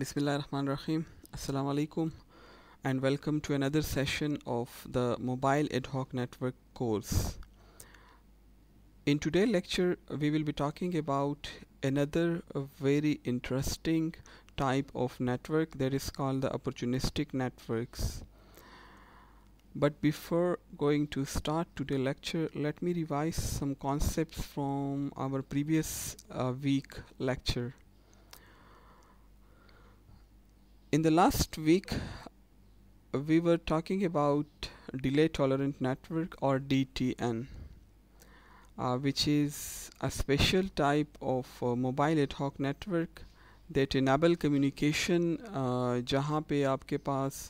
Bismillah Rahman Rahim. Assalamu alaikum and welcome to another session of the Mobile Ad Hoc Network course. In today's lecture, we will be talking about another very interesting type of network that is called the opportunistic networks. But before going to start today's lecture, let me revise some concepts from our previous uh, week lecture. in the last week we were talking about delay tolerant network or DTN uh, which is a special type of uh, mobile ad hoc network that enable communication जहाँ पे आपके पास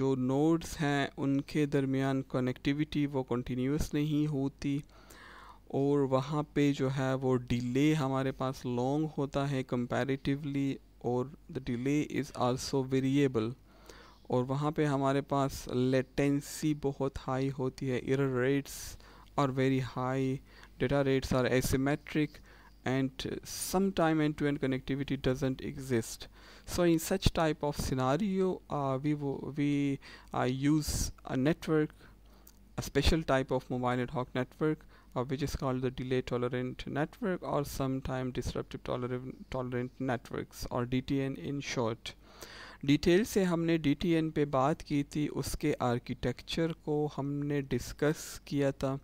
जो nodes हैं उनके दरमियान connectivity वो continuous नहीं होती और वहाँ पे जो है वो delay हमारे पास long होता है comparatively और the delay is also variable और वहाँ पे हमारे पास लेटेंसी बहुत हाई होती है error rates are very high data rates are asymmetric and some time end to end connectivity doesn't exist so in such type of scenario we we I use a network special type of mobile ad hoc network uh, which is called the delay tolerant network or sometime disruptive tolerant, tolerant networks or DTN in short detail से हमने N पे बात की थी उसके architecture को हमने discuss किया था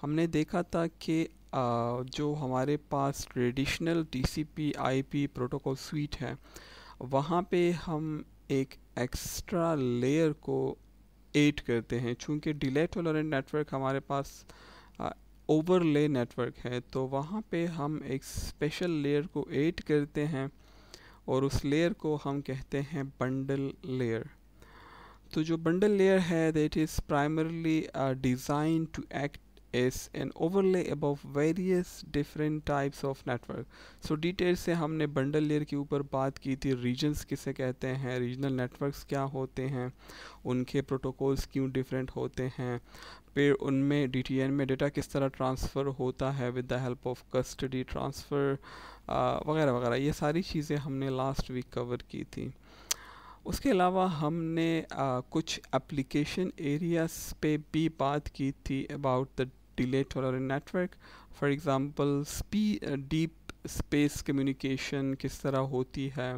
हमने देखा था कि जो हमारे पास traditional TCP IP protocol suite है वहाँ पे हम एक एक्स्ट्रा लेयर को एड करते हैं चूँकि डिले टोलरेंट नेटवर्क हमारे पास ओवरले नेटवर्क है तो वहाँ पे हम एक स्पेशल लेयर को एड करते हैं और उस लेयर को हम कहते हैं बंडल लेयर तो जो बंडल लेयर है that is primarily design to act is an overlay above various different types of network. So detail से हमने बंडल लेयर के ऊपर बात की थी regions किसे कहते हैं रीजनल networks क्या होते हैं उनके प्रोटोकॉल्स क्यों डिफरेंट होते हैं फिर उनमें डी टी एन में डेटा किस तरह ट्रांसफ़र होता है with the help of custody transfer वगैरह वगैरह ये सारी चीज़ें हमने लास्ट वीक कवर की थी उसके अलावा हमने आ, कुछ एप्लीकेशन एरियाज पे भी बात की थी about the delay tolerant network for example spe uh, deep space communication किस तरह होती है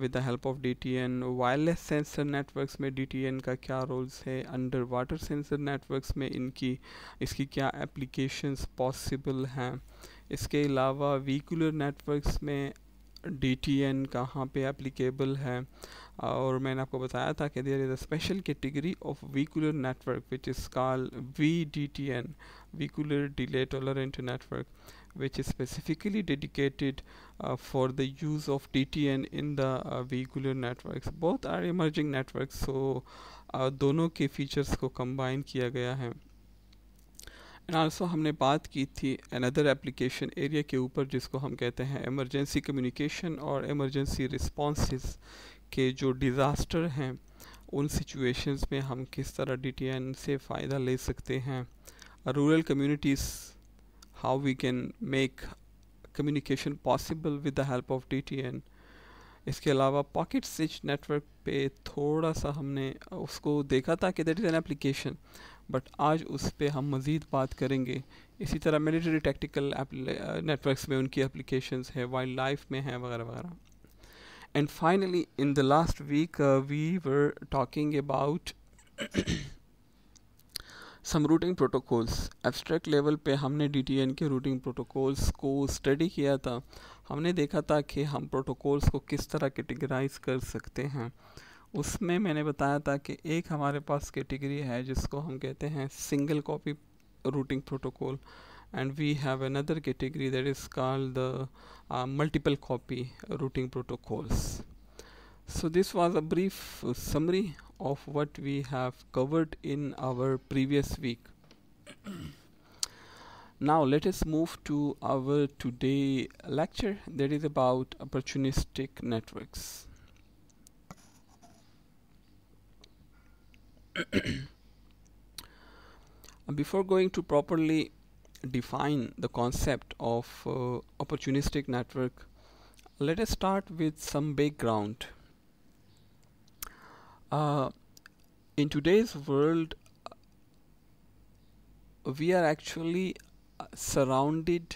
with the help of D T N wireless sensor networks में डी टी एन का क्या रोल्स है अंडर वाटर सेंसर नेटवर्क्स में इनकी इसकी क्या एप्लीकेशंस पॉसिबल हैं इसके अलावा वीकुलर नेटवर्क्स में डी टी एन कहाँ पर एप्लीकेबल है और मैंने आपको बताया था कि there is a special category of vehicular network which is call V D T N vehicular delay tolerant network which is specifically dedicated for the use of D T N in the vehicular network बहुत are emerging network so दोनों के features को combine किया गया है and also हमने बात की थी अनदर एप्लीकेशन एरिया के ऊपर जिसको हम कहते हैं एमरजेंसी कम्युनिकेशन और एमरजेंसी रिस्पॉन्स के जो डिज़ास्टर हैं उन सिचुएशंस में हम किस तरह डी से फ़ायदा ले सकते हैं rural communities how we can make communication possible with the help of D इसके अलावा पॉकेट स्विच नेटवर्क पे थोड़ा सा हमने उसको देखा था कि that is an application but आज उस पर हम मज़ीद बात करेंगे इसी तरह मिलिट्री टेक्टिकल नेटवर्कस में उनकी एप्लीकेशंस है वाइल्ड लाइफ में है वगैरह वगैरह and finally in the last week we were talking about some routing protocols abstract level पे हमने डी टी एन के रूटिंग प्रोटोकॉल्स को स्टडी किया था हमने देखा था कि हम प्रोटोकॉल्स को किस तरह कैटेगराइज कर सकते हैं उसमें मैंने बताया था कि एक हमारे पास कैटेगरी है जिसको हम कहते हैं single copy routing protocol and we have another category that is called the multiple copy routing protocols so this was a brief summary of what we have covered in our previous week now let us move to our today lecture that is about opportunistic networks Before going to properly define the concept of uh, opportunistic network, let us start with some background. Uh, in today's world, uh, we are actually uh, surrounded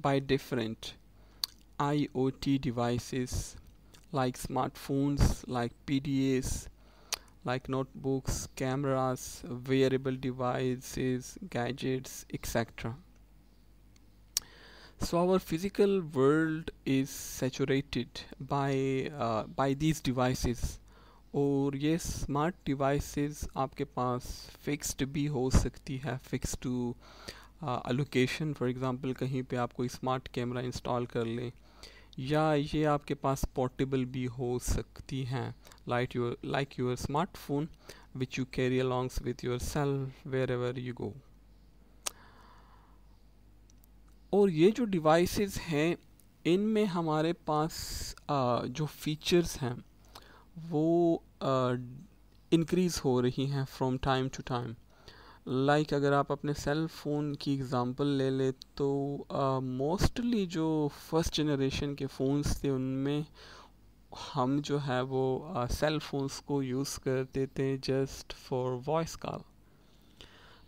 by different IoT devices like smartphones, like PDAs, like notebooks, cameras, wearable devices, gadgets, etc. So our physical world is saturated by uh, by these devices और ये smart devices आपके पास fixed भी हो सकती है fix to allocation for example कहीं पे आप कोई स्मार्ट कैमरा इंस्टॉल कर लें या ये आपके पास पोर्टेबल भी हो सकती हैं like your like your smartphone which you carry along with yourself wherever you go और ये जो डिवाइसेस हैं इनमें हमारे पास आ, जो फीचर्स हैं वो इंक्रीज़ हो रही हैं from time to time like like अगर आप अपने सेल फ़ोन की एग्ज़ाम्पल ले ले तो मोस्टली uh, जो फर्स्ट जनरेशन के फ़ोन्स थे उनमें हम जो है वो सेल फोन्स को यूज़ कर देते हैं जस्ट फॉर वॉइस कॉल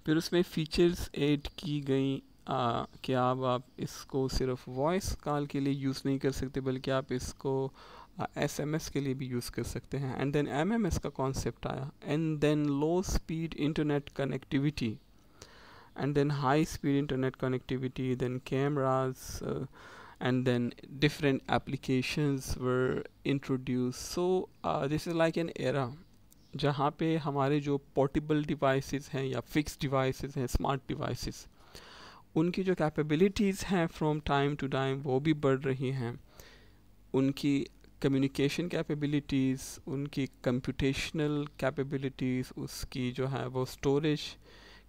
फिर उसमें फ़ीचर्स ऐड की गई कि आप आप इसको सिर्फ वॉइस कॉल के लिए यूज़ नहीं कर सकते बल्कि आप इसको एस एम एस के लिए भी यूज़ कर सकते हैं and then M M S का कॉन्सेप्ट आया and then low speed internet connectivity and then high speed internet connectivity then cameras and then different applications were introduced so uh, this is like an era जहाँ पे हमारे जो portable devices हैं या fix devices हैं smart devices उनकी जो capabilities हैं फ्रॉम टाइम टू टाइम वो भी बढ़ रही हैं उनकी कम्युनिकेशन कैपेबिलिटीज़ उनकी कंप्यूटेशनल कैपेबिलिटीज़ उसकी जो है वो storage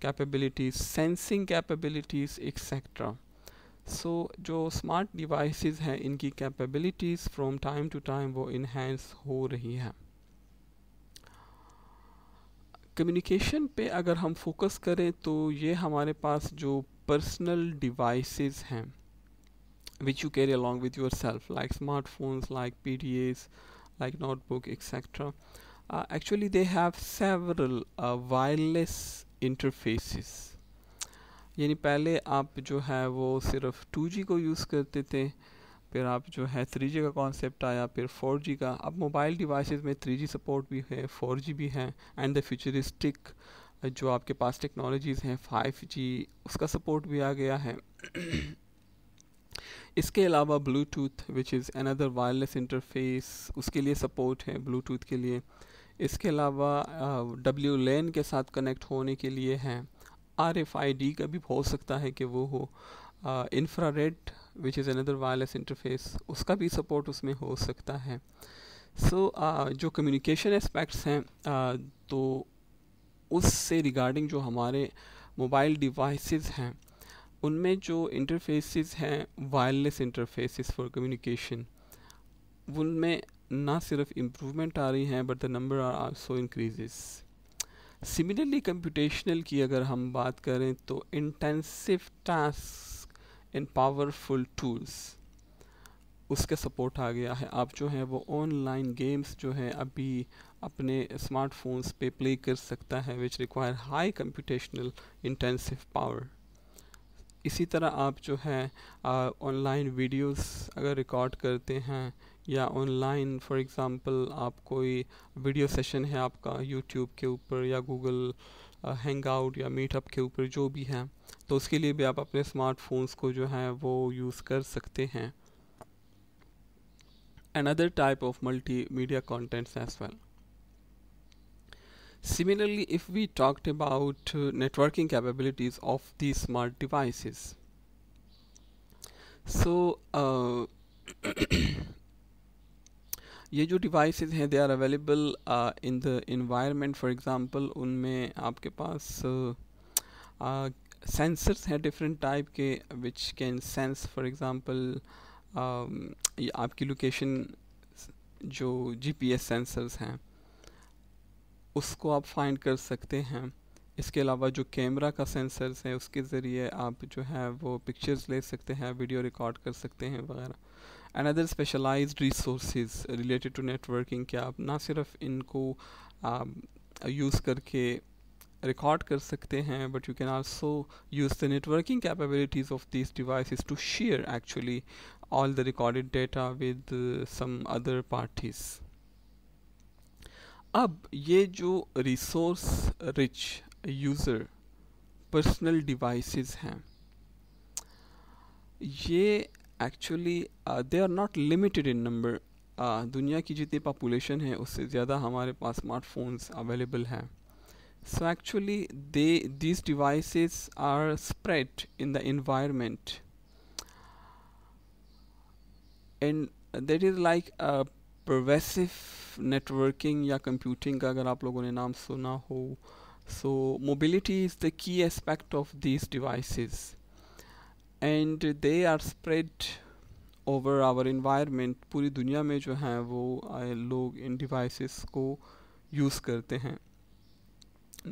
capabilities sensing capabilities etcetera so जो स्मार्ट डिवाइस हैं इनकी capabilities from time to time वो इन्हेंस हो रही है कम्युनिकेशन पे अगर हम फोकस करें तो ये हमारे पास जो पर्सनल डिवाइस हैं which you carry along with your self like smartphones like P D S like notebook etcetera actually they have several wireless interfaces यानी पहले आप जो है वो सिर्फ टू जी को यूज़ करते थे फिर आप जो है थ्री जी का कॉन्सेप्ट आया फिर फोर जी का अब मोबाइल डिवाइसेस में थ्री जी सपोर्ट भी है फोर जी भी है एंड द फ्यूचरिस्टिक जो आपके पास टेक्नोलॉजीज़ हैं फाइव जी उसका सपोर्ट भी आ गया है इसके अलावा Bluetooth which is another wireless interface उसके लिए सपोर्ट है ब्लूटूथ के लिए इसके अलावा डब्ल्यू uh, लेन के साथ कनेक्ट होने के लिए है आर एफ आई डी का भी हो सकता है कि वो हो infra red which is another wireless interface उसका भी सपोर्ट उसमें हो सकता है सो so, uh, जो कम्युनिकेशन एस्पेक्ट्स हैं uh, तो उससे रिगार्डिंग जो हमारे मोबाइल डिवाइसेस हैं उनमें जो इंटरफेसेस हैं वायरलेस इंटरफेसेस फॉर कम्युनिकेशन उनमें ना सिर्फ इम्प्रूवमेंट आ रही हैं but the number are also increases similarly computational की अगर हम बात करें तो intensive task in powerful tools उसका सपोर्ट आ गया है आप जो है वो ऑनलाइन गेम्स जो है अभी अपने स्मार्टफोन्स पे प्ले कर सकता है which require high computational intensive power इसी तरह आप जो है ऑनलाइन वीडियोस अगर रिकॉर्ड करते हैं या ऑनलाइन फॉर एग्ज़ाम्पल आप कोई वीडियो सेशन है आपका यूट्यूब के ऊपर या गूगल हैंग आउट या मीटअप के ऊपर जो भी है तो उसके लिए भी आप अपने स्मार्टफोन्स को जो है वो यूज़ कर सकते हैं other type of multimedia contents as well Similarly, if we talked about uh, networking capabilities of these smart devices, so uh, ये जो डिवाइसेस हैं they are available in the environment for example उनमें आपके पास sensors uh, हैं different type के which can sense for example आपकी location जो जीपीएस सेंसर्स हैं उसको आप फाइंड कर सकते हैं इसके अलावा जो कैमरा का सेंसर्स है उसके ज़रिए आप जो है वो पिक्चर्स ले सकते हैं वीडियो रिकॉर्ड कर सकते हैं वगैरह and other specialize resource related to networking क्या आप ना सिर्फ इनको यूज़ um, करके रिकॉर्ड कर सकते हैं but you can also use the networking capabilities of this device to share actually all the recorded data with some other parties अब ये जो resource rich user personal devices हैं ये actually they are not limited in number दुनिया की जितनी population है उससे ज़्यादा हमारे पास स्मार्टफोन्स अवेलेबल हैं so actually they these devices are spread in the environment and that is like pervasive networking या कंप्यूटिंग का अगर आप लोगों ने नाम सुना हो so mobility is the key aspect of these devices and they are spread over our environment पूरी दुनिया में जो हैं वो लोग इन डिवाइसेस को यूज़ करते हैं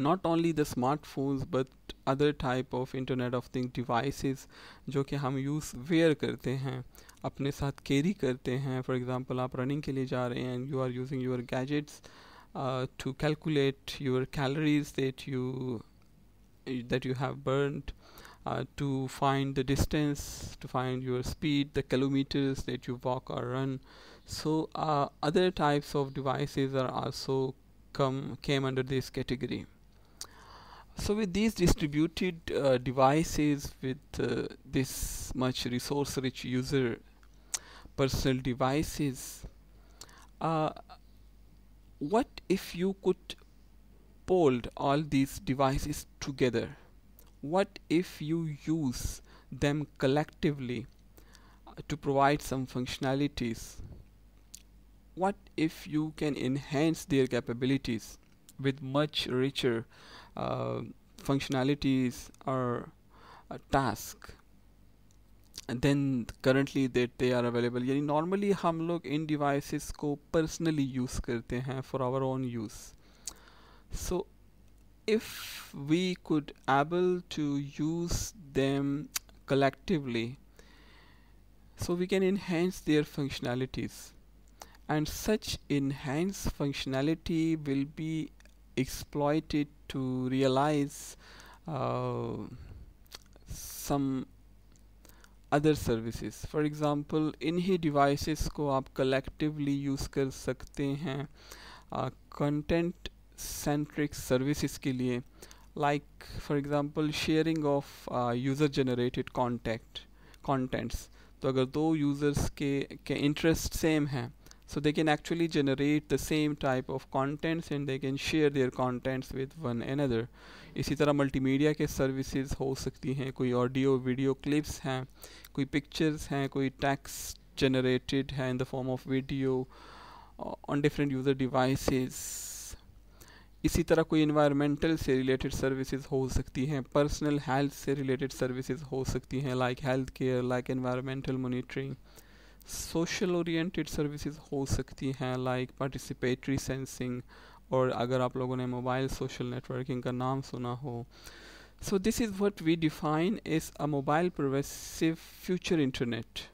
not only the smartphones but other type of internet of thing devices जो कि हम यूज़ वेयर करते हैं अपने साथ कैरी करते हैं फॉर एग्जांपल आप रनिंग के लिए जा रहे हैं and you are using your gadgets to calculate your calories that you that you have burned Uh, to find the distance to find your speed the kilometers that you walk or run so uh, other types of devices are also come came under this category so with these distributed uh, devices with uh, this much resource rich user personal devices uh, what if you could pull all these devices together what if you use them collectively uh, to provide some functionalities what if you can enhance their capabilities with much richer uh, functionalities or a task then currently that they are available यानी normally हम लोग devices को personally use करते हैं for our own use so if we could able to use them collectively so we can enhance their functionalities and such enhanced functionality will be exploited to realize uh, some other other services for example इन्हीं devices को आप collectively use कर सकते हैं content centric service के लिए like for example sharing of user generated contact contents तो अगर दो यूज़र्स के के इंटरेस्ट सेम हैं so they can actually generate the same type of contents and they can share their contents with one another इसी तरह multi media के services हो सकती हैं कोई ऑडियो वीडियो क्लिप्स हैं कोई पिक्चर्स हैं कोई टैक्स जनरेटेड है in the form of video on different user devices इसी तरह कोई इन्वायरमेंटल से रिलेटेड सर्विसेज हो सकती हैं पर्सनल हेल्थ से रिलेटेड सर्विसेज हो सकती हैं like health care like environmental monitoring social oriented services हो सकती हैं लाइक पार्टिसिपेटरी सेंसिंग और अगर आप लोगों ने मोबाइल सोशल नेटवर्किंग का नाम सुना हो so this is what we define is a mobile pervasive future internet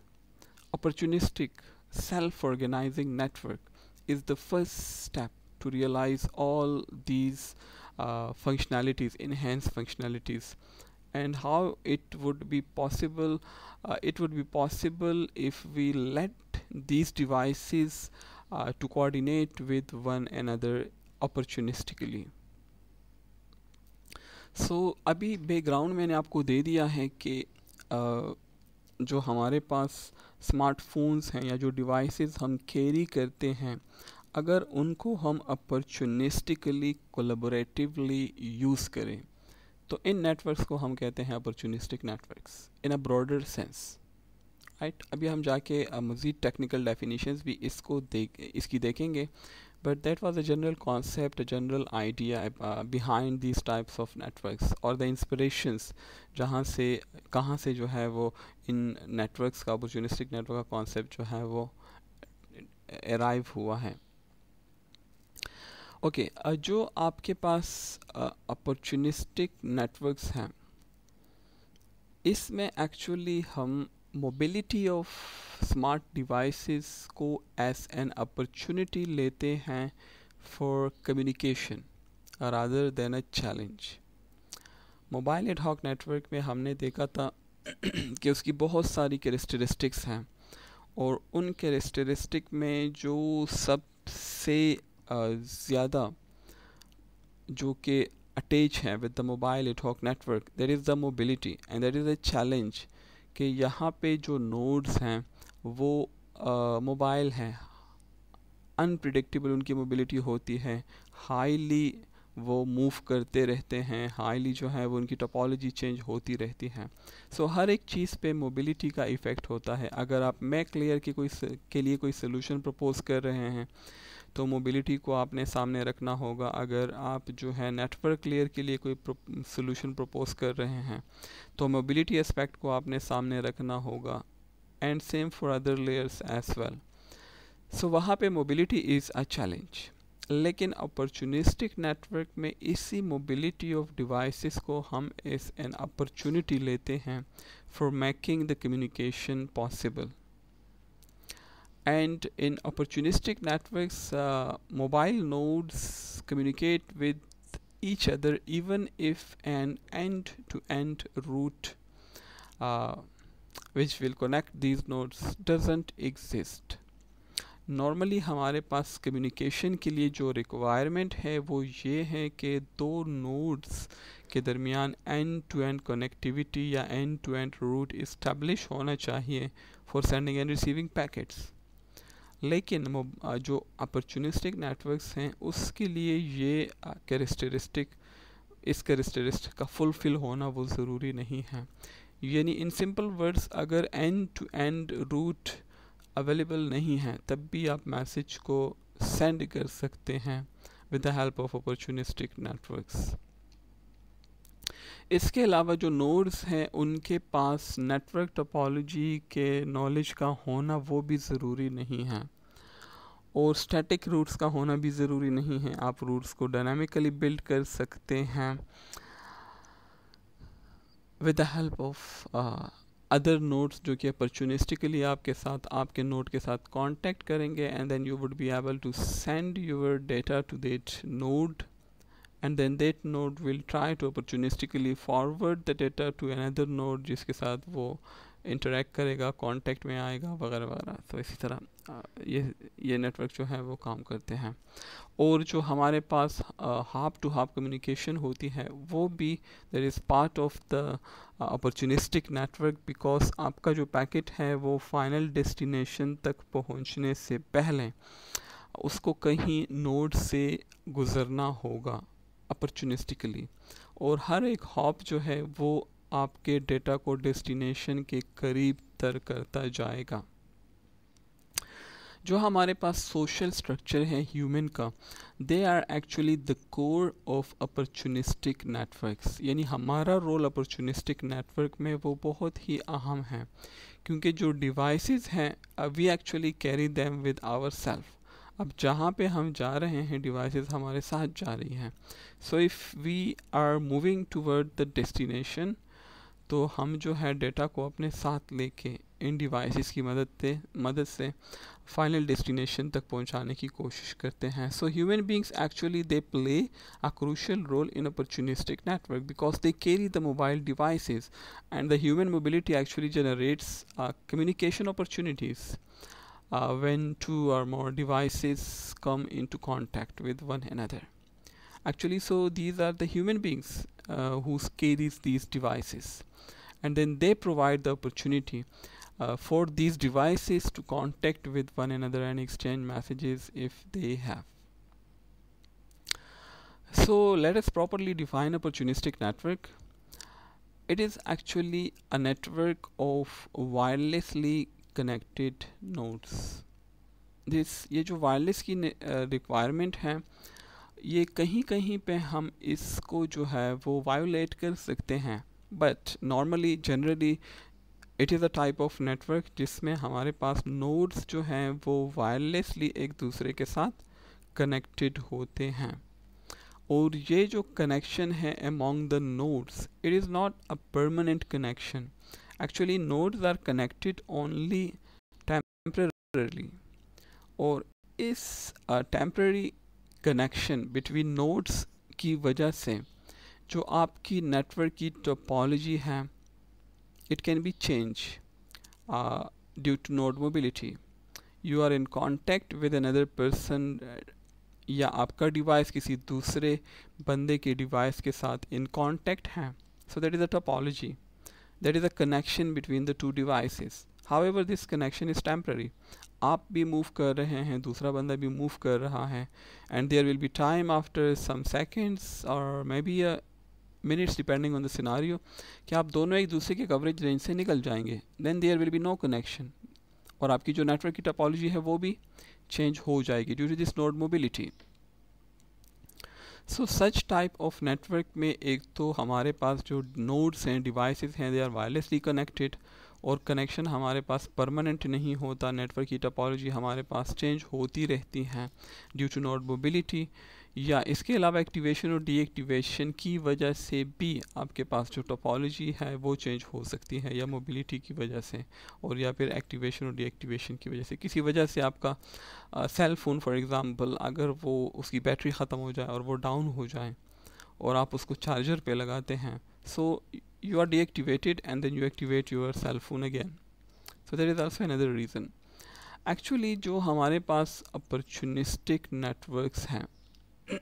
opportunistic self organizing network is the first step to realize all these uh, functionalities enhanced functionalities and how it would be possible uh, it would be possible if we let these devices uh, to coordinate with one another opportunistically so so, अभी background मैंने आपको दे दिया है कि जो हमारे पास smartphones हैं या जो डिवाइसेस हम कैरी करते हैं अगर उनको हम अपॉर्चुनिस्टिकली कोलेबोरेटिवली यूज़ करें तो इन नेटवर्क्स को हम कहते हैं opportunistic networks in a broader sense right अभी हम जाके मज़ीद टेक्निकल डेफिनेशंस भी इसको देख इसकी देखेंगे but that was a general concept general idea behind these types of network और द इंस्परेशन्स जहाँ से कहाँ से जो है वो इन नेटवर्क्स का अपॉर्चुनिस्टिक नेटवर्क का कॉन्सेप्ट जो है वो अराइव uh, हुआ है ओके okay, जो आपके पास अपॉर्चुनिस्टिक नेटवर्क्स हैं इसमें एक्चुअली हम मोबिलिटी ऑफ स्मार्ट डिवाइसेस को एज एन अपॉर्चुनिटी लेते हैं for communication rather than a challenge mobile ad hoc network में हमने देखा था कि उसकी बहुत सारी कैरेस्टरिस्टिक्स हैं और उन कैरेक्टरिस्टिक में जो सबसे ज़्यादा जो कि अटैच हैं with the mobile hoc network there is the mobility and there is a challenge कि यहाँ पे जो नोड्स हैं वो मोबाइल हैं अनप्रडिक्टेबल उनकी मोबिलिटी होती है हाईली वो मूव करते रहते हैं हाईली जो है वो उनकी टोपोलॉजी चेंज होती रहती है सो so, हर एक चीज़ पे मोबिलिटी का इफ़ेक्ट होता है अगर आप मैक लेयर के कोई के लिए कोई सोल्यूशन प्रपोज कर रहे हैं तो मोबिलिटी को आपने सामने रखना होगा अगर आप जो है नेटवर्क लेयर के लिए कोई सोल्यूशन प्रपोज कर रहे हैं तो मोबिलिटी एस्पेक्ट को आपने सामने रखना होगा and same for other layers as well so वहाँ पे मोबिलिटी इज़ अ चैलेंज लेकिन अपॉर्चुनिस्टिक नेटवर्क में इसी मोबिलिटी ऑफ डिवाइसेस को हम इस एन अपॉर्चुनिटी लेते हैं for making the communication possible and in opportunistic networks uh, mobile nodes communicate with each other even if an end-to-end route uh, which will connect these nodes doesn't exist normally हमारे पास communication के लिए जो requirement है वो ये है कि दो nodes के दरमियान end-to-end connectivity या end-to-end route establish होना चाहिए for sending and receiving packets लेकिन जो अपॉर्चुनिस्टिक नेटवर्क्स हैं उसके लिए ये करिस्टरिस्टिक इस करिस्टरिस्ट का फुलफिल होना वो ज़रूरी नहीं है यानी इन सिंपल वर्ड्स अगर end to end route available नहीं है तब भी आप मैसेज को सेंड कर सकते हैं with the help of opportunistic networks इसके अलावा जो नोड्स हैं उनके पास नेटवर्क टोपोलॉजी के नॉलेज का होना वो भी ज़रूरी नहीं है और स्टैटिक रूट्स का होना भी ज़रूरी नहीं है आप रूट्स को डायनामिकली बिल्ड कर सकते हैं with the help of other nodes जो कि अपॉर्चुनिस्टिकली आपके साथ आपके नोट के साथ कांटेक्ट करेंगे and then you would be able to send your data to that node and then that node will try to opportunistically forward the data to another node जिसके साथ वो इंटरेक्ट करेगा कॉन्टेक्ट में आएगा वगैरह वगैरह तो इसी तरह ये ये नेटवर्क जो है वो काम करते हैं और जो हमारे पास हाफ टू हाफ कम्युनिकेशन होती है वो भी there is part of the opportunistic network because आपका जो पैकेट है वो फाइनल डेस्टिनेशन तक पहुंचने से पहले उसको कहीं नोड से गुज़रना होगा अपॉर्चुनिस्टिकली और हर एक हॉप जो है वो आपके डेटा को डेस्टिनेशन के करीब तर करता जाएगा जो हमारे पास सोशल स्ट्रक्चर है ह्यूमन का they are actually the core of opportunistic networks यानी हमारा रोल अपॉर्चुनिस्टिक नेटवर्क में वो बहुत ही अहम है क्योंकि जो डिवाइसेस हैं we actually carry them with our self अब जहाँ पे हम जा रहे हैं डिवाइसेस हमारे साथ जा रही हैं so if we are moving toward the destination तो हम जो है डेटा को अपने साथ लेके इन डिवाइसेस की मदद से मदद से फाइनल डेस्टिनेशन तक पहुंचाने की कोशिश करते हैं so human beings actually they play a crucial role in opportunistic network because they carry the mobile devices and the human mobility actually generates communication opportunities uh, when two or more devices come into contact with one another actually so these are the human beings uh, who carries these devices and then they provide the opportunity uh, for these devices to contact with one another and exchange messages if they have so let us properly define opportunistic network it is actually a network of wirelessly connected nodes this ये जो wireless की requirement uh, है ये कहीं कहीं पे हम इसको जो है वो वायोलेट कर सकते हैं but normally generally it is a type of network जिसमें हमारे पास नोड्स जो हैं वो वायरलेसली एक दूसरे के साथ कनेक्टेड होते हैं और ये जो कनेक्शन है among the nodes it is not a permanent connection actually nodes are connected only temporarily और इस टेम्प्रेरी कनेक्शन बिटवीन नोड्स की वजह से जो आपकी नेटवर्क की टोपोलॉजी है it can be changed uh, due to node mobility you are in contact with another person या आपका डिवाइस किसी दूसरे बंदे के डिवाइस के साथ इन कांटेक्ट है so that is a topology there is a connection between the two devices however this connection is temporary आप भी मूव कर रहे हैं दूसरा बंदा भी मूव कर रहा है and there will be time after some seconds और maybe minutes depending on the scenario कि आप दोनों एक दूसरे के कवरेज रेंज से निकल जाएंगे then there will be no connection और आपकी जो नेटवर्क की टपोलॉजी है वो भी चेंज हो जाएगी due to this node mobility so such type of network में एक तो हमारे पास जो नोड्स हैं डिवाइसेस हैं दे आर वायरलेसली कनेक्टेड और कनेक्शन हमारे पास परमानेंट नहीं होता नेटवर्क की टपोलॉजी हमारे पास चेंज होती रहती हैं ड्यू टू नोट मोबिलिटी या इसके अलावा एक्टिवेशन और डीएक्टिवेशन की वजह से भी आपके पास जो टोपोलॉजी है वो चेंज हो सकती है या मोबिलिटी की वजह से और या फिर एक्टिवेशन और डीएक्टिवेशन की वजह से किसी वजह से आपका सेल फ़ोन फॉर एग्ज़ाम्पल अगर वो उसकी बैटरी ख़त्म हो जाए और वो डाउन हो जाए और आप उसको चार्जर पर लगाते हैं so you are deactivated and then you activate your cell phone again so there is also another reason actually जो हमारे पास अपॉर्चुनिस्टिक नेटवर्कस हैं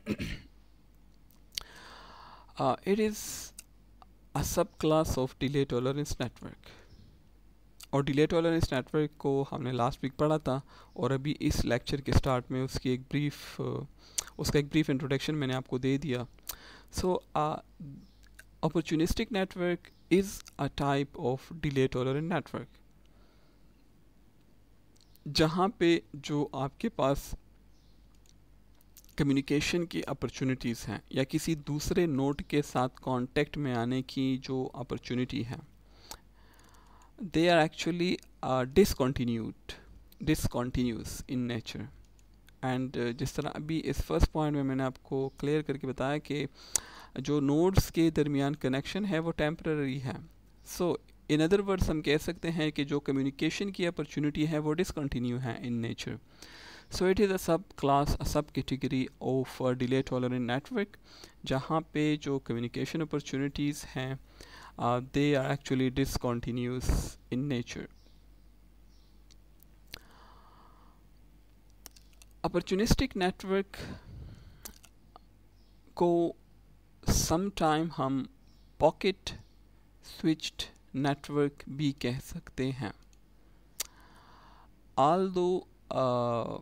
uh, it is a subclass of delay tolerance network और delay tolerance network को हमने last week पढ़ा था और अभी इस लेक्चर के स्टार्ट में उसकी एक ब्रीफ uh, उसका एक ब्रीफ इंट्रोडक्शन मैंने आपको दे दिया so opportunistic network is a type of delay tolerance network जहाँ पे जो आपके पास कम्युनिकेशन की अपॉर्चुनिटीज़ हैं या किसी दूसरे नोट के साथ कांटेक्ट में आने की जो अपॉर्चुनिटी है they are actually discontinued discontinuous in nature and जिस तरह अभी इस फर्स्ट पॉइंट में मैंने आपको क्लियर करके बताया कि जो नोड्स के दरमियान कनेक्शन है वो टेम्प्ररी है सो इन अदर वर्ड्स हम कह सकते हैं कि जो कम्युनिकेशन की अपॉर्चुनिटी है वो डिसकन्टीन्यू है in nature so it is a sub class a sub category of delay tolerant network जहाँ पे जो कम्युनिकेशन अपॉर्चुनिटीज़ हैं they are actually discontinuous in nature opportunistic network को सम टाइम हम पॉकेट स्विच्ड नेटवर्क भी कह सकते हैं although uh,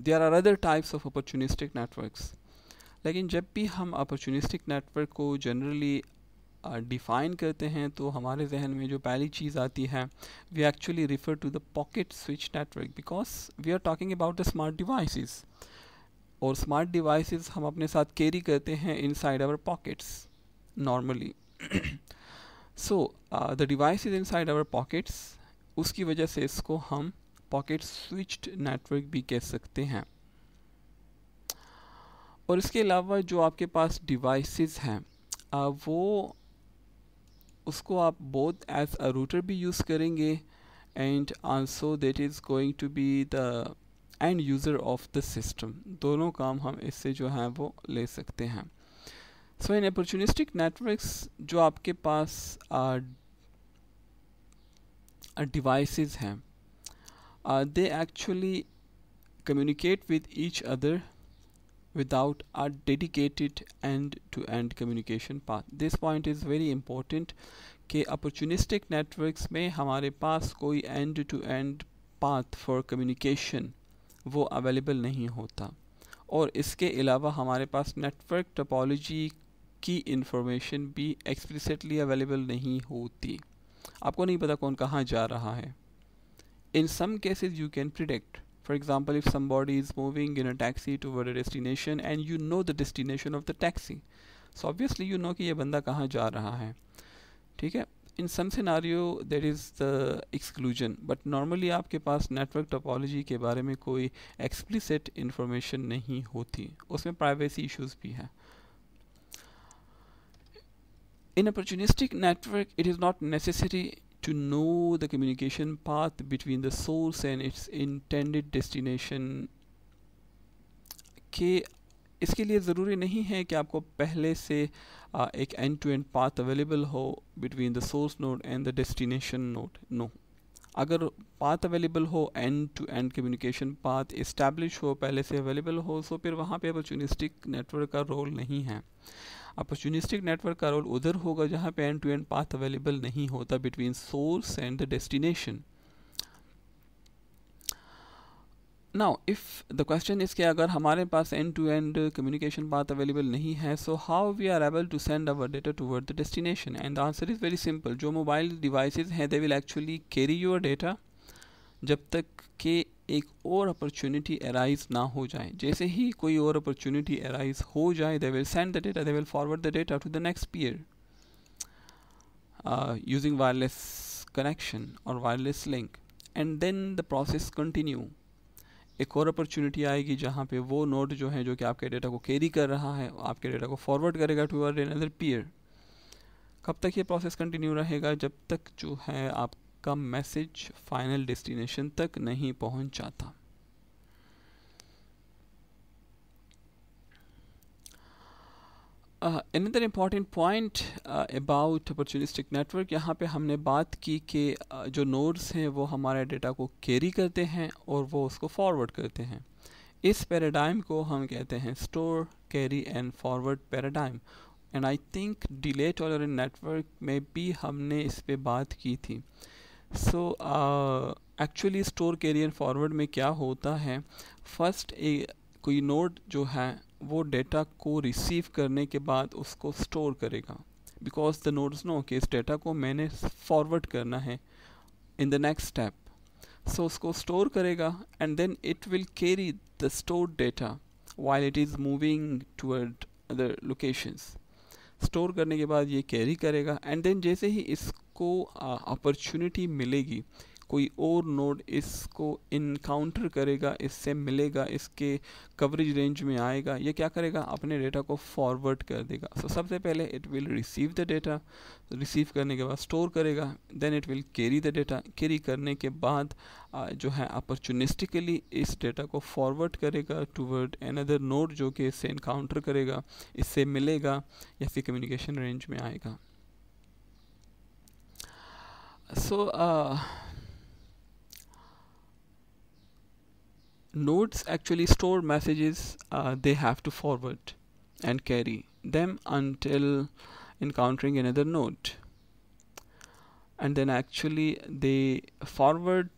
there are other types of opportunistic networks लेकिन जब भी हम अपॉर्चुनिस्टिक नेटवर्क को जनरली डिफ़ाइन करते हैं तो हमारे जहन में जो पहली चीज़ आती है we actually refer to the pocket switch network because we are talking about the smart devices और स्मार्ट डिवाइसेस हम अपने साथ कैरी करते हैं inside our pockets normally so the device is inside our pockets उसकी वजह से इसको हम पॉकेट स्विच्ड नेटवर्क भी कह सकते हैं और इसके अलावा जो आपके पास डिवाइसेस हैं वो उसको आप बोथ एज अ रूटर भी यूज़ करेंगे and also that is going to be the end user of the system दोनों काम हम इससे जो है वो ले सकते हैं सो इन अपॉर्चुनिस्टिक नेटवर्क्स जो आपके पास डिवाइसेस हैं uh, they actually communicate with each other without a dedicated end-to-end communication path this point is very important कि opportunistic networks में हमारे पास कोई end-to-end path for communication वो available नहीं होता और इसके अलावा हमारे पास network topology की information भी explicitly available नहीं होती आपको नहीं पता कौन कहाँ जा रहा है in some cases you can predict for example if somebody is moving in a taxi toward a destination and you know the destination of the taxi so obviously you know ki ये बंदा कहाँ जा रहा है ठीक है In some scenario there is the exclusion. But normally, normally आपके पास नेटवर्क टोपोलॉजी के बारे में कोई एक्सप्लिसिट इन्फॉर्मेशन नहीं होती उसमें प्राइवेसी इश्यूज भी हैं In opportunistic network, it is not necessary to know the communication path between the source and its intended destination के इसके लिए ज़रूरी नहीं है कि आपको पहले से आ, एक end to end path available हो between the source node and the destination node no अगर पाथ अवेलेबल हो end to end communication path establish हो पहले से अवेलेबल हो सो फिर वहाँ पे अपॉर्चुनिस्टिक नेटवर्क का रोल नहीं है अपॉर्चुनिस्टिक नेटवर्क का रोल उधर होगा जहाँ पे end to end path available नहीं होता between source and the destination now if the question is के अगर हमारे पास end to end communication path available नहीं है so how we are able to send our data toward the destination and the answer is very simple जो mobile devices हैं they will actually carry your data जब तक के एक और opportunity arise ना हो जाए जैसे ही कोई और अपॉर्चुनिटी अराइज हो जाए they will send the data they will forward the data to the next peer using wireless connection और wireless link and then the process continue एक और अपॉर्चुनिटी आएगी जहाँ पे वो नोट जो है जो कि आपके डेटा को कैरी कर रहा है आपके डेटा को फॉरवर्ड करेगा टू अर अनदर पीयर कब तक ये प्रोसेस कंटिन्यू रहेगा जब तक जो है आप का मैसेज फाइनल डेस्टिनेशन तक नहीं पहुंच जाता another important point about opportunistic network यहाँ पे हमने बात की कि uh, जो नोड्स हैं वो हमारे डेटा को कैरी करते हैं और वो उसको फॉरवर्ड करते हैं इस पैराडाइम को हम कहते हैं store carry and forward paradigm and I think delay tolerant network में भी हमने इस पर बात की थी so actually store carrier forward में क्या होता है फर्स्ट कोई नोड जो है वो डेटा को रिसीव करने के बाद उसको स्टोर करेगा बिकॉज द नोड्स नो कि इस डेटा को मैंने फॉरवर्ड करना है in the next step so उसको स्टोर करेगा and then it will carry the store data while it is moving toward other locations store करने के बाद ये कैरी करेगा एंड देन जैसे ही इसको अपॉर्चुनिटी मिलेगी कोई और नोड इसको इनकाउंटर करेगा इससे मिलेगा इसके कवरेज रेंज में आएगा ये क्या करेगा अपने डेटा को फॉरवर्ड कर देगा सो so, सबसे पहले it will receive the data receive करने के बाद स्टोर करेगा then it will carry the data carry करने के बाद जो है अपॉर्चुनिस्टिकली इस डेटा को फॉरवर्ड करेगा टूवर्ड अदर नोड जो कि इससे इनकाउंटर करेगा इससे मिलेगा या फिर कम्युनिकेशन रेंज में आएगा सो so, uh, nodes actually store messages uh, they have to forward and carry them until encountering another node and then actually they forward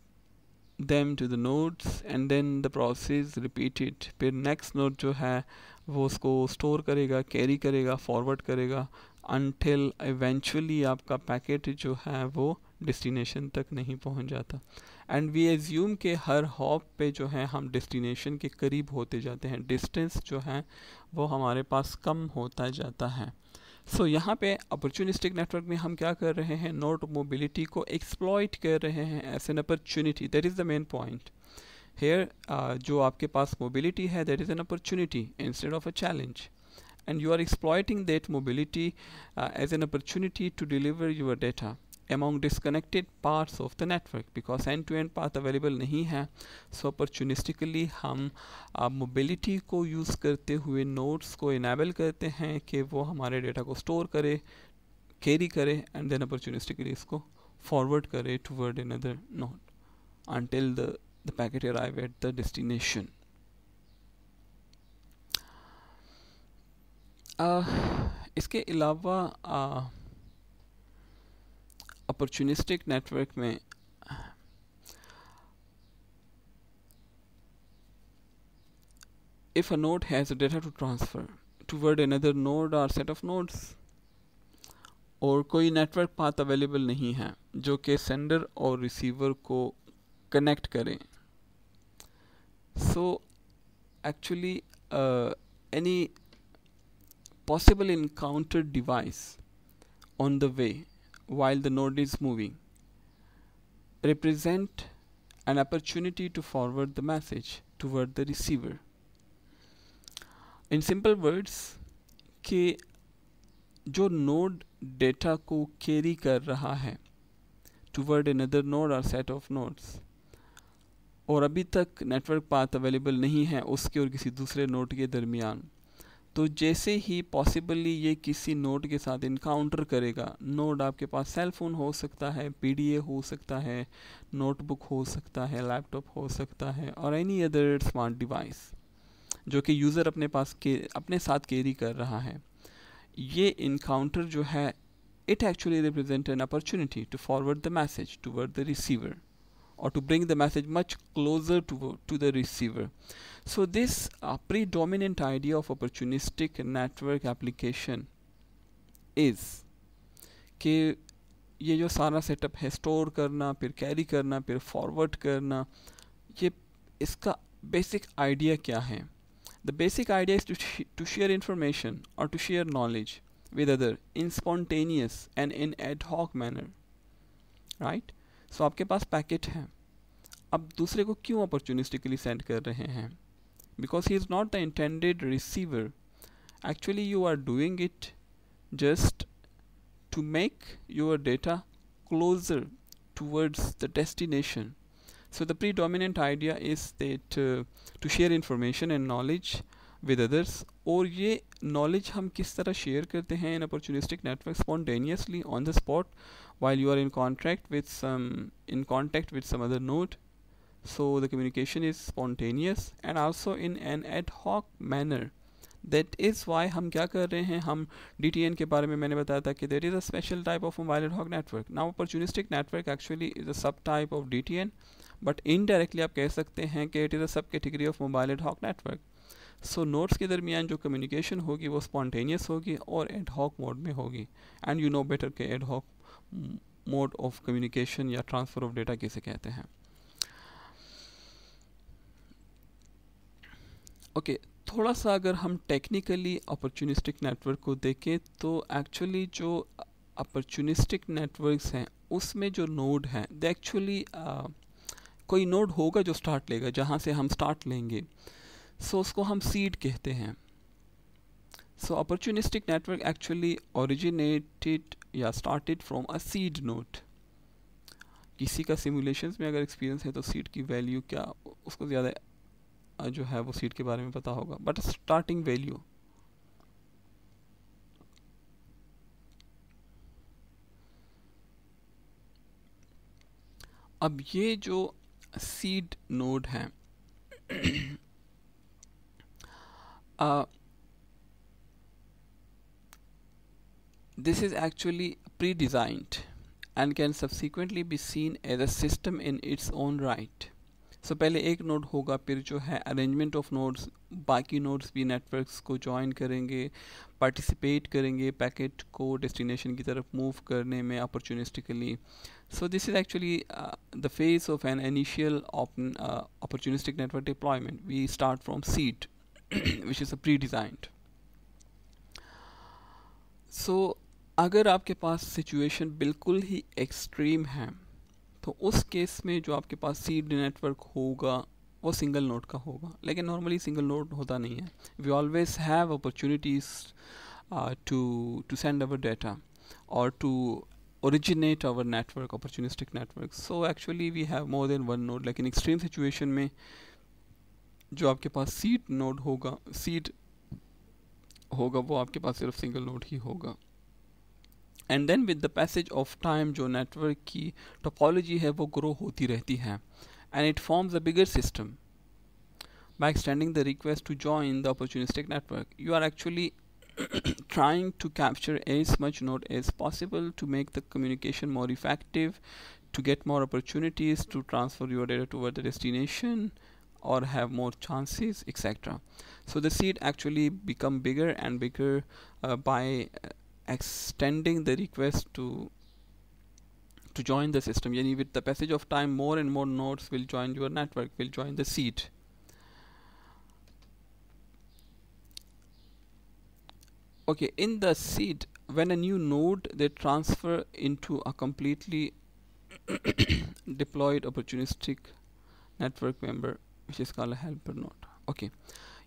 them to the nodes and then the process repeated फिर next node जो है वो उसको store करेगा carry करेगा forward करेगा until eventually आपका packet जो है वो डिस्टिनेशन तक नहीं पहुंच जाता एंड वी एज्यूम के हर हॉप पे जो है हम डेस्टिनेशन के करीब होते जाते हैं डिस्टेंस जो है वो हमारे पास कम होता जाता है सो so, यहाँ पे अपॉर्चुनिस्टिक नेटवर्क में हम क्या कर रहे हैं नोट मोबिलिटी को एक्सप्लॉयट कर रहे हैं as an opportunity that is the main point here जो आपके पास मोबिलिटी है that is an opportunity instead of a challenge and you are exploiting that mobility as an opportunity to deliver your data among disconnected parts of the network because end to end path available नहीं है so opportunistically हम mobility को use करते हुए nodes को enable करते हैं कि वो हमारे data को store करे carry करे and then opportunistically इसको forward करे toward another node until the the packet arrive at the destination uh, इसके अलावा अपॉर्चुनिस्टिक नेटवर्क में if has a data to transfer toward toward another node और set of nodes और कोई network path available नहीं है जो कि सेंडर और रिसीवर को कनेक्ट करें so actually any possible encounter device on the way while the node is moving represent an opportunity to forward the message toward the receiver. In simple words ke जो node data को carry कर रहा है toward another node और set of nodes और अभी तक network path available नहीं है उसके और किसी दूसरे नोड के दरमियान तो जैसे ही पॉसिबली ये किसी नोड के साथ इनकाउंटर करेगा नोड आपके पास सेल फोन हो सकता है पीडीए हो सकता है नोटबुक हो सकता है लैपटॉप हो सकता है और एनी अदर स्मार्ट डिवाइस जो कि यूज़र अपने पास के अपने साथ कैरी कर रहा है ये इनकाउंटर जो है it actually represent an opportunity to forward the message to the receiver or to bring the message much closer to, to the receiver. So this uh, predominant idea of opportunistic network application is कि ये जो सारा setup है store करना फिर carry करना फिर forward करना ये इसका बेसिक आइडिया क्या है the basic idea is to share information और to share knowledge with other in spontaneous and in ad hoc manner right so आपके पास पैकेट है अब दूसरे को क्यों अपॉर्चुनिस्टिकली सेंड कर रहे हैं because he is not the intended receiver actually you are doing it just to make your data closer towards the destination so the predominant idea is that to share information and knowledge with others और ये knowledge हम किस तरह शेयर करते हैं in opportunistic network spontaneously on the spot while you are in contact with some in contact with some other node so the communication is spontaneous and also in an ad hoc manner that is why हम क्या कर रहे हैं हम D T N के बारे में मैंने बताया था कि there is a special type of mobile hoc network now opportunistic network actually is a sub type of D T N but indirectly आप कह सकते हैं कि it is a sub category of mobile hoc network so nodes के दरमियान जो communication होगी वो स्पॉन्टेनियस होगी और एड हॉक मोड में होगी एंड यू नो बेटर के ad hoc mode of communication या ट्रांसफ़र ऑफ डेटा किसे कहते हैं ओके okay, थोड़ा सा अगर हम टेक्निकली अपॉर्चुनिस्टिक नेटवर्क को देखें तो एक्चुअली जो अपॉर्चुनिस्टिक नेटवर्क्स हैं उसमें जो नोड हैं दे एक्चुअली uh, कोई नोड होगा जो स्टार्ट लेगा जहाँ से हम स्टार्ट लेंगे सो so, उसको हम सीड कहते हैं So opportunistic network actually originated या started from a seed node. किसी का simulations में अगर experience है तो seed की value क्या उसको ज़्यादा जो है वो seed के बारे में पता होगा but starting value अब ये जो सीड नोड हैं this is actually pre-designed and can subsequently be seen as a system in its own right so pehle ek node hoga phir jo hai arrangement of nodes baki nodes bhi networks ko join karenge participate karenge packet ko destination ki taraf move karne mein opportunistically so this is actually uh, the phase of an initial uh, opportunistic network deployment we start from seed which is a pre-designed so अगर आपके पास situation बिल्कुल ही extreme है तो उस case में जो आपके पास seed network होगा वो सिंगल नोड का होगा लेकिन नॉर्मली सिंगल नोड होता नहीं है we always have opportunities to to send our data और to originate our network opportunistic network so actually we have more than one node लेकिन एक्सट्रीम सिचुएशन में जो आपके पास सीट नोड होगा सीट होगा वो आपके पास सिर्फ सिंगल नोड ही होगा and then with the passage of time जो नेटवर्क की टोपोलॉजी है वो ग्रो होती रहती है and it forms a bigger system by extending the request to join the opportunistic network. You are actually trying to capture as much node as possible to make the communication more effective, to get more opportunities to transfer your data toward the destination or have more chances, etc. So the seed actually become bigger and bigger uh, by uh, extending the request to to join the system yani with the passage of time more and more nodes will join your network will join the seed okay in the seed when a new node they transfer into a completely deployed opportunistic network member which is called a helper node okay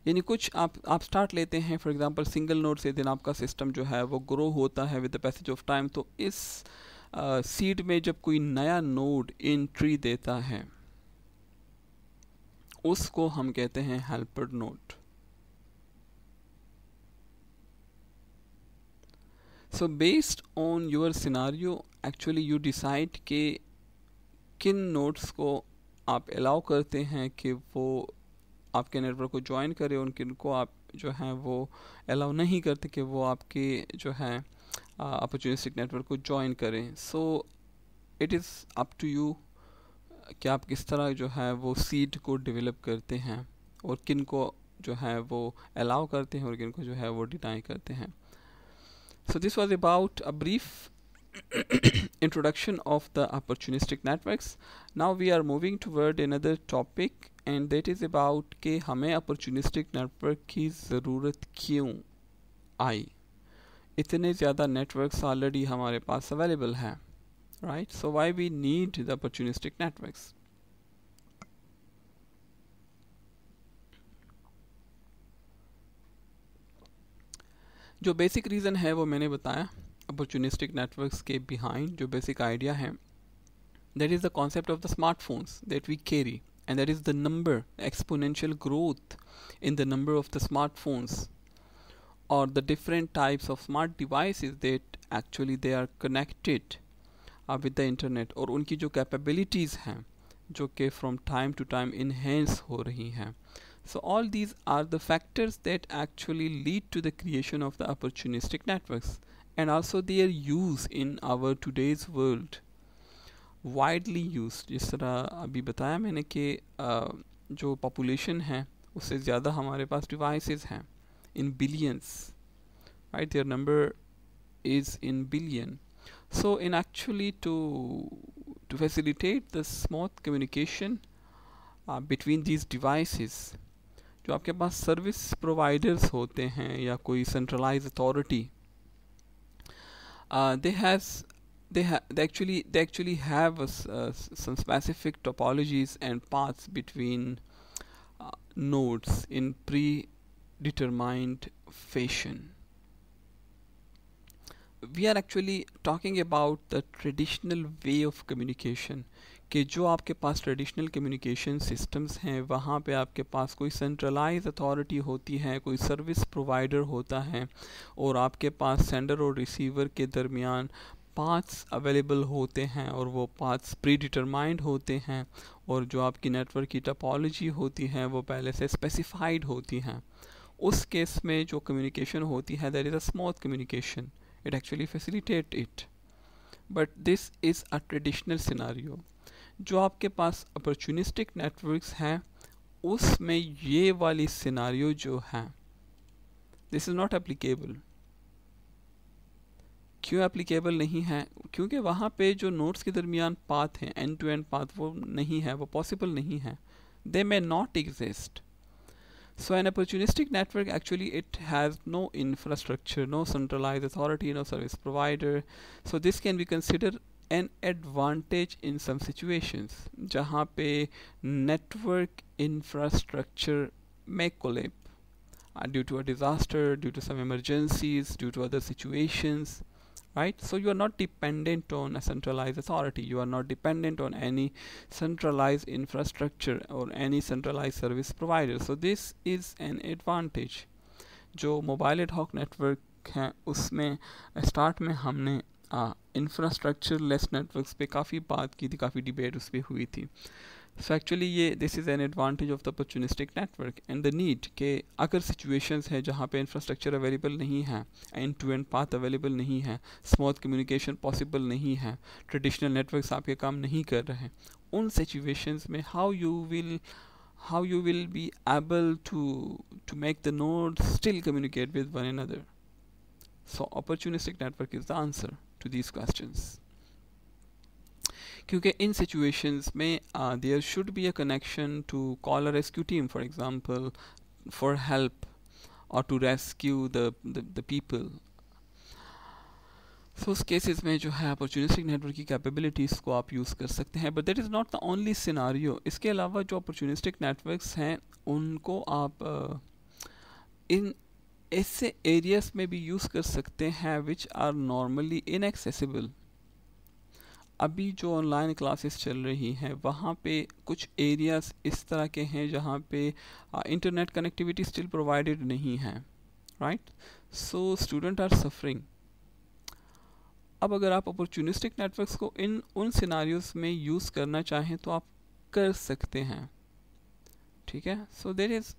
यानी कुछ आप आप start लेते हैं for example single node से दिन आपका system जो है वो ग्रो होता है with the passage of time तो इस सीड uh, में जब कोई नया नोड एंट्री देता है उसको हम कहते हैं helper node so based on your scenario actually you decide के किन नोट्स को आप अलाउ करते हैं कि वो आपके नेटवर्क को ज्वाइन करें उनके उनको आप जो हैं वो अलाउ नहीं करते कि वो आपके जो है अपॉर्चुनिस्टिक नेटवर्क को ज्वाइन करें so it is up to you कि आप किस तरह जो है वो सीड को डेवलप करते हैं और किन को जो है वो अलाउ करते हैं और किन को जो है वो डिनाई करते हैं so this was about a brief introduction of the opportunistic networks now we are moving toward another topic and that is about कि हमें अपॉर्चुनिस्टिक नेटवर्क की ज़रूरत क्यों आई इतने ज़्यादा नेटवर्क्स ऑलरेडी हमारे पास अवेलेबल हैं right so why we need the opportunistic networks जो बेसिक रीज़न है वो मैंने बताया अपॉर्चुनिस्टिक नेटवर्क्स के बिहाइंड जो बेसिक आइडिया है that is the concept of the smartphones that we carry and that is the number exponential growth in the number of the smartphones or the different types of smart devices that actually they are connected uh, with the internet or उनकी जो capabilities हैं जो कि from time to time enhance हो रही हैं So all these are the factors that actually lead to the creation of the opportunistic networks and also their use in our today's world. Widely use जिस तरह अभी बताया मैंने कि जो पॉपुलेशन है उससे ज़्यादा हमारे पास डिवाइसेस हैं in billions right their number is in billion so in actually to to facilitate the smooth communication between these these जो आपके पास सर्विस प्रोवाइडर्स होते हैं या कोई centralize authority they has they ha- they actually they actually have a, uh, some specific topologies and paths between uh, nodes in predetermined fashion. We are actually talking about the traditional way of communication कि जो आपके पास traditional communication systems हैं वहाँ पे आपके पास कोई centralize authority होती है कोई सर्विस प्रोवाइडर होता है और आपके पास सेंडर और रिसीवर के दरमियान पाथ्स अवेलेबल होते हैं और वो पाथ्स प्री डिटरमाइंड होते हैं और जो आपकी नेटवर्क की टपोलॉजी होती है वो पहले से स्पेसिफाइड होती हैं उस केस में जो कम्युनिकेशन होती है that is a smooth communication it actually facilitate it but this is a traditional scenario जो आपके पास अपॉर्चुनिस्टिक नेटवर्क्स हैं उसमें ये वाली सिनारियो जो हैं दिस इज़ नॉट एप्लीकेबल क्यों एप्लीकेबल नहीं है क्योंकि वहाँ पे जो नोट्स के दरमियान पाथ हैं एंड टू एंड पाथ वो नहीं है वो पॉसिबल नहीं है they may not exist so an opportunistic network actually it has no infrastructure no centralize authority no service provider so this can be consider an advantage in some situations जहाँ पे network infrastructure में collapse due to a disaster due to some emergencies due to other situations right so you are not dependent on a centralized authority you are not dependent on any centralized infrastructure or any centralized service provider so this is an advantage जो mobile ad hoc network हैं उसमें start में हमने infrastructure less networks पे काफ़ी बात की थी काफ़ी debate उस हुई थी सो एक्चुअली ये this is an advantage of the opportunistic network and the need के अगर सिचुएशंस है जहाँ पे इंफ्रास्ट्रक्चर अवेलेबल नहीं है end to end path available नहीं है स्मूथ कम्युनिकेशन पॉसिबल नहीं है ट्रेडिशनल नेटवर्क्स आपके काम नहीं कर रहे हैं उन सिचुएशंस में how you will you will be able able to to make the nodes still communicate with one another so opportunistic network is the answer to these questions क्योंकि इन सिचुएशंस में there should be a connection to call a rescue team for example for help और to rescue the the people so उस cases में जो है opportunistic network की capabilities को आप यूज़ कर सकते हैं but that is not the only scenario इसके अलावा जो अपॉर्चुनिस्टिक नेटवर्क्स हैं उनको आप uh, इन ऐसे एरियाज़ में भी यूज़ कर सकते हैं विच आर नॉर्मली इनएक्सेसिबल अभी जो ऑनलाइन क्लासेस चल रही हैं वहाँ पे कुछ एरियाज इस तरह के हैं जहाँ पे इंटरनेट कनेक्टिविटी स्टिल प्रोवाइडेड नहीं है right so student are suffering अब अगर आप अपॉर्चुनिस्टिक नेटवर्क्स को इन उन सिनारियोज में यूज़ करना चाहें तो आप कर सकते हैं ठीक है so there is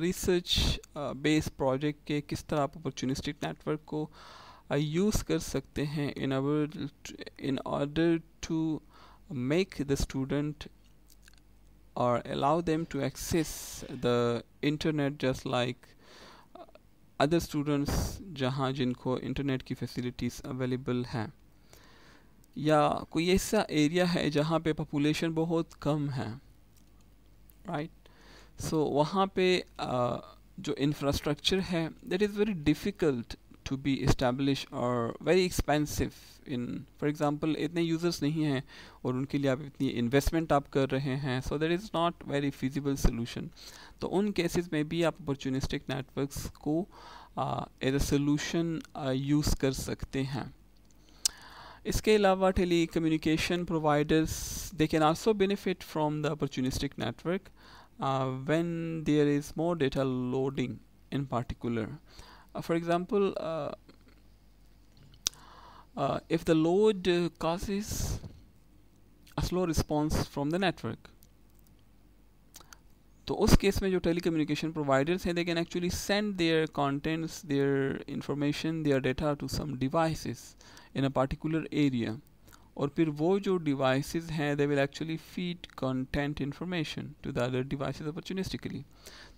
research based project के किस तरह आप अपॉर्चुनिस्टिक नेटवर्क को uh, आई यूज़ कर सकते हैं in our in order to make the student और allow them to access the internet just like other students जहाँ जिनको इंटरनेट की फैसिलिटीज़ अवेलेबल हैं या कोई ऐसा एरिया है जहाँ पे पॉपुलेशन बहुत कम है राइट सो वहाँ पे uh, जो इंफ्रास्ट्रक्चर है that is very difficult to be established or very expensive in for example इतने users नहीं हैं और उनके लिए आप इतनी investment आप कर रहे हैं so there is not very feasible solution तो उन cases में भी आप opportunistic networks को uh, as a solution uh, use कर सकते हैं इसके अलावा telecommunication providers they can also benefit from the opportunistic network when there is more data loading in particular Uh, for example uh, uh, if the load causes a slow response from the network so in case mein jo telecommunication providers hai, they can actually send their contents their information their data to some devices in a particular area or phir wo jo devices hai, they will actually feed content information to the other devices opportunistically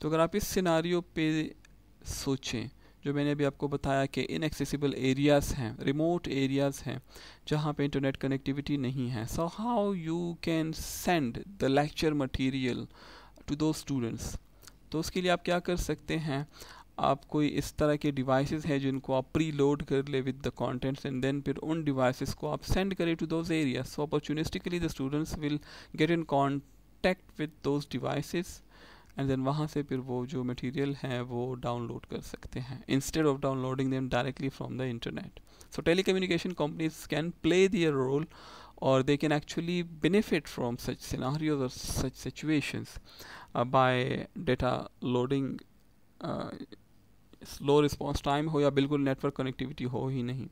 so agar aap is scenario pe sochein जो मैंने अभी आपको बताया कि inaccessible areas हैं remote areas हैं जहाँ पे इंटरनेट कनेक्टिविटी नहीं है so how you can send the lecture material to those students तो उसके लिए आप क्या कर सकते हैं आप कोई इस तरह के डिवाइसेस हैं जिनको आप प्री लोड कर ले with the contents and then फिर उन डिवाइसेस को आप सेंड करें to those area so opportunistically the students will get in contact with those devices and then वहाँ से फिर वो जो मटेरियल हैं वो डाउनलोड कर सकते हैं instead of downloading them directly from the internet so telecommunication companies can play their role और they can actually benefit from such scenarios और such situations by data loading slow response time हो या बिल्कुल network connectivity हो ही नहीं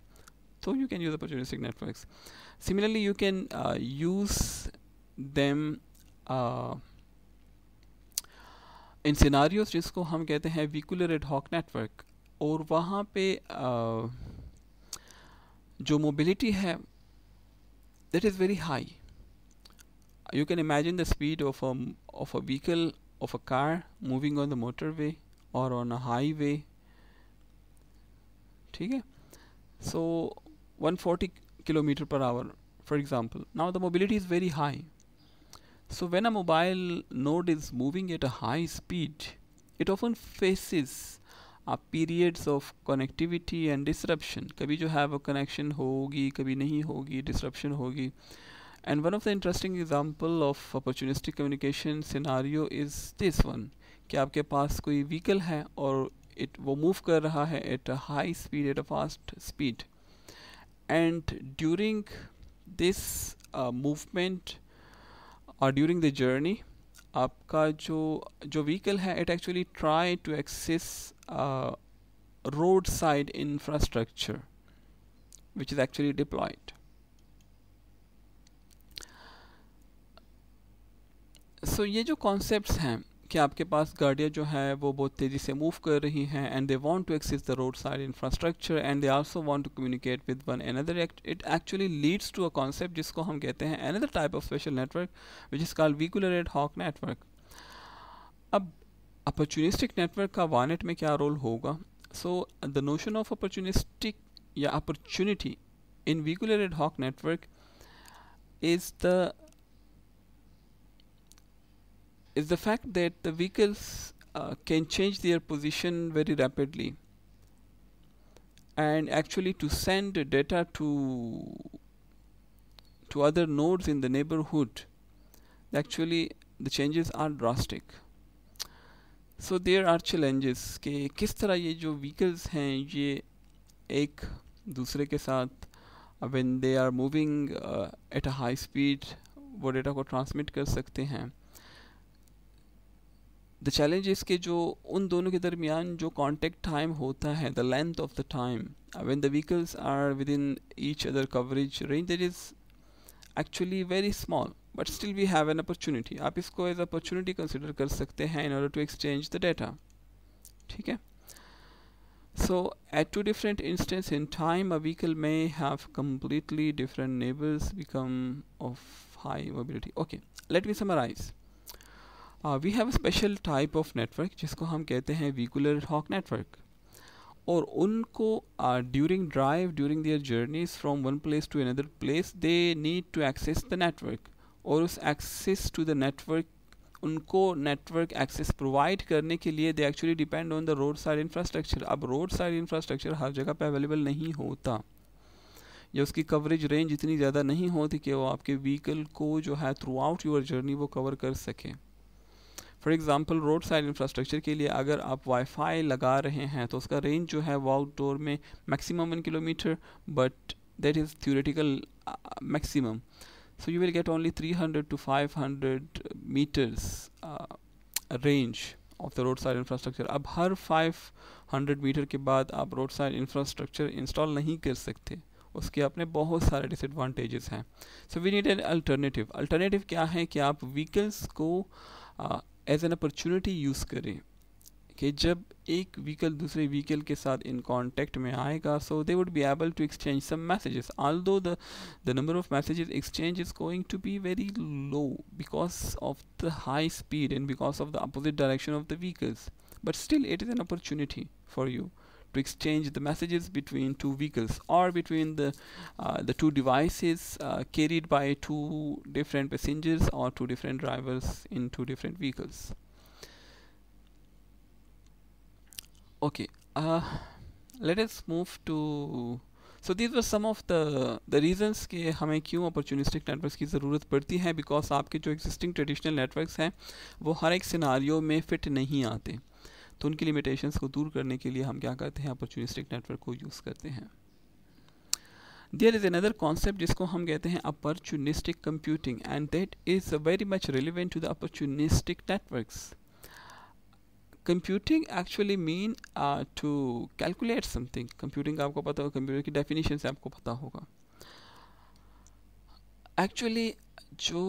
तो you can use opportunistic network similarly you can use them in scenarios जिसको हम कहते हैं विकुलर एड हॉक नेटवर्क और वहाँ पे आ, जो मोबिलिटी है that is very high you can imagine the speed of of a vehicle of a car moving on the motorway और ऑन अ हाई वे ठीक है so one forty kilometre per hour for example now the mobility is very high So when a mobile node is moving at a high speed, it often faces uh, periods of connectivity and disruption. कभी jo have a connection hogi, कभी nahi hogi, disruption hogi. and one of the interesting example of opportunistic communication scenario is this one कि आपके पास कोई vehicle है और it वो move कर रहा है at a high speed at a fast speed and during this uh, movement और ड्यूरिंग द जर्नी आपका जो जो व्हीकल है it actually try to access road side infrastructure which is actually deployed so ये जो कॉन्सेप्ट्स हैं कि आपके पास गाड़ियाँ जो है वो बहुत तेज़ी से मूव कर रही हैं and they want to access the road side infrastructure and they also want to communicate with one another it actually leads to a concept जिसको हम कहते हैं another type of special network which is called vehicular ad hoc network अब opportunistic network का VANET में क्या रोल होगा so the notion of opportunistic या opportunity in vehicular ad hoc network is the is the fact that the vehicles uh, can change their position very rapidly and actually to send data to to other nodes in the neighborhood actually the changes are drastic so there are challenges कि किस तरह ये जो vehicles हैं ये एक दूसरे के साथ when they are moving uh, at a high speed वो data को transmit कर सकते हैं द चैलेंज इज़ जो उन दोनों के दरमियान जो कॉन्टेक्ट टाइम होता है the length of the time when the vehicles are within each other coverage range that is actually very small but still we have an opportunity आप इसको एज अपॉर्चुनिटी कंसिडर कर सकते हैं in order to exchange the data ठीक है so at two different instance in time a vehicle may have completely different neighbours become of high mobility. Okay let me summarise we have a special type of network जिसको हम कहते हैं vehicular hoc network और उनको during drive during their journeys from one place to another place they need to access the network और उस access to the network उनको network access provide करने के लिए they actually depend on the road side infrastructure अब road side infrastructure हर जगह पे अवेलेबल नहीं होता या उसकी कवरेज रेंज इतनी ज़्यादा नहीं होती कि वो आपके व्हीकल को जो है थ्रू आउट योर जर्नी वो कवर कर सके for example road side infrastructure के लिए अगर आप वाईफाई लगा रहे हैं तो उसका रेंज जो है वो आउटडोर में maximum one kilometre but that is theoretical maximum will get only three hundred to five hundred metres range of the road side infrastructure अब हर फाइव हंड्रेड मीटर के बाद आप रोड साइड इंफ्रास्ट्रक्चर इंस्टॉल नहीं कर सकते उसके अपने बहुत सारे डिसएडवांटेजेस हैं so we need an alternative alternative क्या है कि आप व्हीकल्स को uh, as an opportunity use करें कि जब एक व्हीकल दूसरे व्हीकल के साथ इन कॉन्टेक्ट में आएगा so they would be able to exchange some messages although the number of messages exchange is going to be very low because of the high speed and because of the opposite direction of the vehicles but still it is an opportunity for you to exchange the messages between two vehicles or between the uh, the two devices uh, carried by two different passengers or two different drivers in two different vehicles okay uh, let us move to So these were some of the the reasons. के हमें क्यों opportunistic networks की ज़रूरत पड़ती है because आपके जो existing traditional networks हैं वो हर एक scenario में fit नहीं आते तो उनकी लिमिटेशंस को दूर करने के लिए हम क्या करते हैं अपॉर्चुनिस्टिक नेटवर्क को यूज़ करते हैं देयर इज़ अनदर कॉन्सेप्ट जिसको हम कहते हैं opportunistic computing and that is very much relevant to the opportunistic network computing actually mean to calculate something computing का आपको पता होगा कंप्यूटर की डेफिनेशन से आपको पता होगा एक्चुअली जो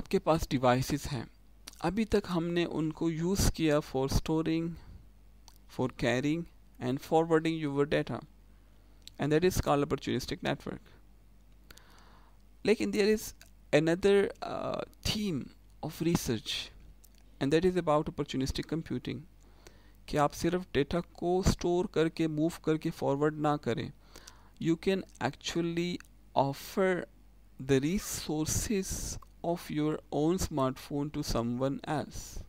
आपके पास डिवाइसेस हैं अभी तक हमने उनको यूज़ किया for storing for carrying and forwarding your data and that is call opportunistic network लेकिन there is another theme of research and that is about opportunistic computing कि आप सिर्फ डेटा को स्टोर करके मूव करके फॉरवर्ड ना करें you can actually offer the resources of your own smartphone to someone else.